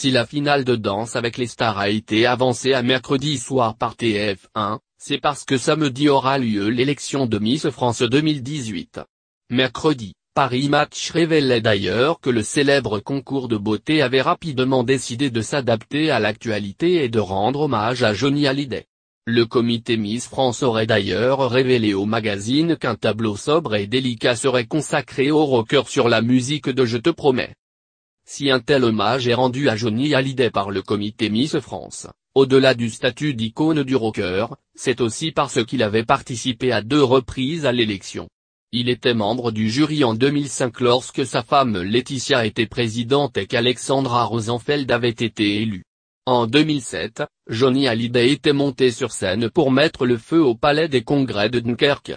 Si la finale de Danse avec les stars a été avancée à mercredi soir par TF1, c'est parce que samedi aura lieu l'élection de Miss France 2018. Mercredi, Paris Match révélait d'ailleurs que le célèbre concours de beauté avait rapidement décidé de s'adapter à l'actualité et de rendre hommage à Johnny Hallyday. Le comité Miss France aurait d'ailleurs révélé au magazine qu'un tableau sobre et délicat serait consacré au rocker sur la musique de Je te promets. Si un tel hommage est rendu à Johnny Hallyday par le comité Miss France, au-delà du statut d'icône du rocker, c'est aussi parce qu'il avait participé à deux reprises à l'élection. Il était membre du jury en 2005 lorsque sa femme Laetitia était présidente et qu'Alexandra Rosenfeld avait été élue. En 2007, Johnny Hallyday était monté sur scène pour mettre le feu au palais des congrès de Dunkerque.